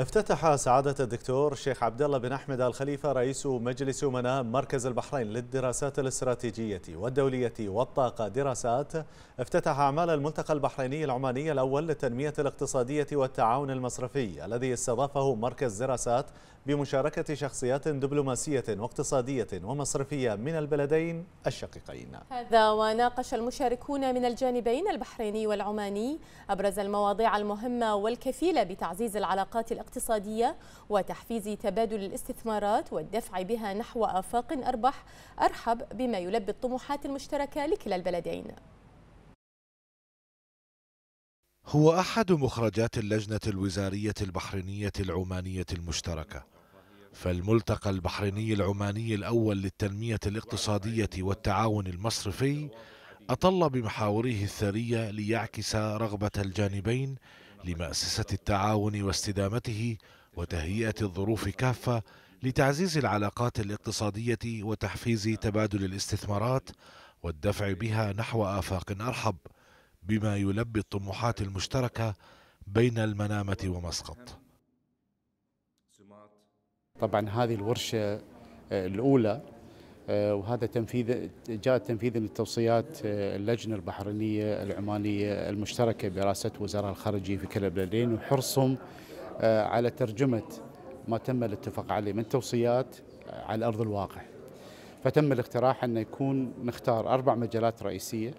افتتح سعادة الدكتور الشيخ عبد الله بن أحمد الخليفة رئيس مجلس أمناء مركز البحرين للدراسات الاستراتيجية والدولية والطاقة دراسات افتتح أعمال الملتقى البحريني العماني الأول للتنمية الاقتصادية والتعاون المصرفي الذي استضافه مركز دراسات بمشاركة شخصيات دبلوماسية واقتصادية ومصرفية من البلدين الشقيقين هذا وناقش المشاركون من الجانبين البحريني والعماني أبرز المواضيع المهمة والكفيلة بتعزيز العلاقات الاقتصادية الاقتصادية وتحفيز تبادل الاستثمارات والدفع بها نحو آفاق أربح أرحب بما يلبي الطموحات المشتركة لكلا البلدين هو أحد مخرجات اللجنة الوزارية البحرينية العمانية المشتركة فالملتقى البحريني العماني الأول للتنمية الاقتصادية والتعاون المصرفي أطل بمحاوره الثرية ليعكس رغبة الجانبين لمأسسة التعاون واستدامته وتهيئة الظروف كافة لتعزيز العلاقات الاقتصادية وتحفيز تبادل الاستثمارات والدفع بها نحو آفاق أرحب بما يلبي الطموحات المشتركة بين المنامة ومسقط طبعا هذه الورشة آه، الأولى آه، وهذا تنفيذ جاء تنفيذا لتوصيات آه، اللجنه البحرينيه العمانيه المشتركه برئاسه وزراء الخارجيه في كلا البلدين وحرصهم آه، على ترجمه ما تم الاتفاق عليه من توصيات على ارض الواقع. فتم الاقتراح ان يكون نختار اربع مجالات رئيسيه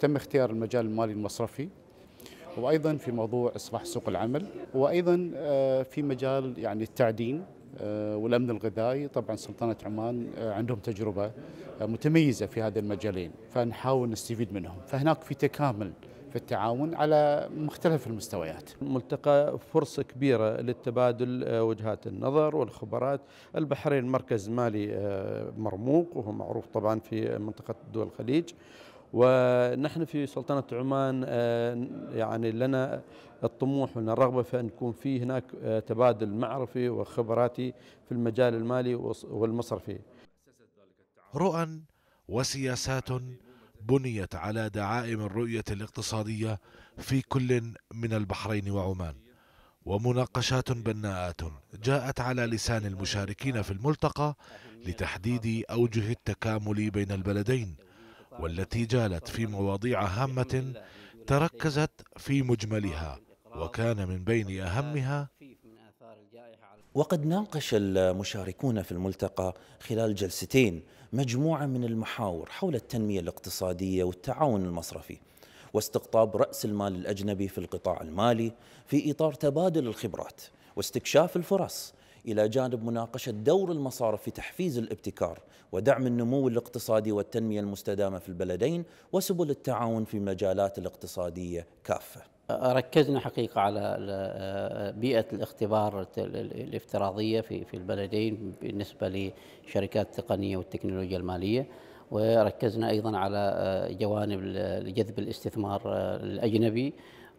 تم اختيار المجال المالي المصرفي وايضا في موضوع اصلاح سوق العمل وايضا آه، في مجال يعني التعدين آه، والامن الغذائي طبعا سلطنه عمان آه، عندهم تجربه متميزه في هذا المجالين فنحاول نستفيد منهم فهناك في تكامل في التعاون على مختلف المستويات. الملتقى فرصه كبيره للتبادل وجهات النظر والخبرات، البحرين مركز مالي مرموق وهو معروف طبعا في منطقه دول الخليج ونحن في سلطنة عمان آه، يعني لنا الطموح ولنا الرغبة في أن يكون في هناك آه، تبادل معرفي وخبراتي في المجال المالي والمصرفي رؤى وسياسات بنيت على دعائم الرؤية الاقتصادية في كل من البحرين وعمان ومناقشات بناءات جاءت على لسان المشاركين في الملتقى لتحديد أوجه التكامل بين البلدين والتي جالت في مواضيع هامة تركزت في مجملها وكان من بين أهمها وقد ناقش المشاركون في الملتقى خلال جلستين مجموعة من المحاور حول التنمية الاقتصادية والتعاون المصرفي واستقطاب رأس المال الأجنبي في القطاع المالي في إطار تبادل الخبرات واستكشاف الفرص إلى جانب مناقشة دور المصارف في تحفيز الابتكار ودعم النمو الاقتصادي والتنمية المستدامة في البلدين وسبل التعاون في المجالات الاقتصادية كافة ركزنا حقيقة على آه، بيئة الاختبار الافتراضية في البلدين بالنسبة لشركات التقنية والتكنولوجيا المالية وركزنا أيضا على آه، جوانب جذب الاستثمار آه، الأجنبي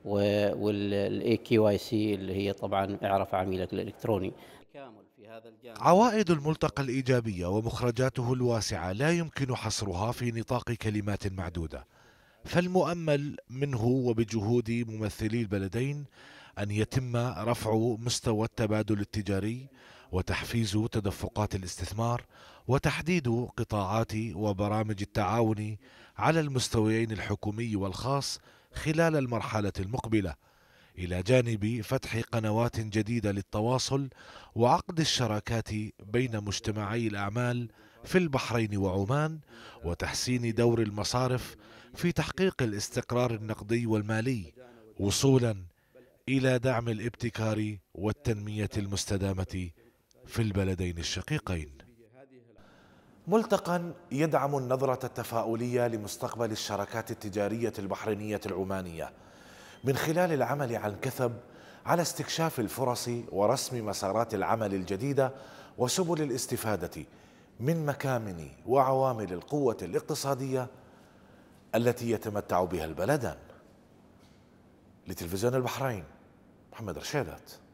والاي كي واي سي اللي هي طبعا اعرف عميلك الالكتروني التكامل في هذا الجانب عوائد الملتقى الإيجابية ومخرجاته الواسعة لا يمكن حصرها في نطاق كلمات معدودة فالمؤمل منه وبجهود ممثلي البلدين أن يتم رفع مستوى التبادل التجاري وتحفيز تدفقات الاستثمار وتحديد قطاعات وبرامج التعاون على المستويين الحكومي والخاص خلال المرحلة المقبلة الى جانب فتح قنوات جديده للتواصل وعقد الشراكات بين مجتمعي الاعمال في البحرين وعمان وتحسين دور المصارف في تحقيق الاستقرار النقدي والمالي وصولا الى دعم الابتكار والتنميه المستدامه في البلدين الشقيقين ملتقى يدعم النظرة التفاؤلية لمستقبل الشراكات التجارية البحرينية العمانية من خلال العمل عن كثب على استكشاف الفرص ورسم مسارات العمل الجديدة وسبل الاستفادة من مكامن وعوامل القوة الاقتصادية التي يتمتع بها البلدان لتلفزيون البحرين محمد رشيدات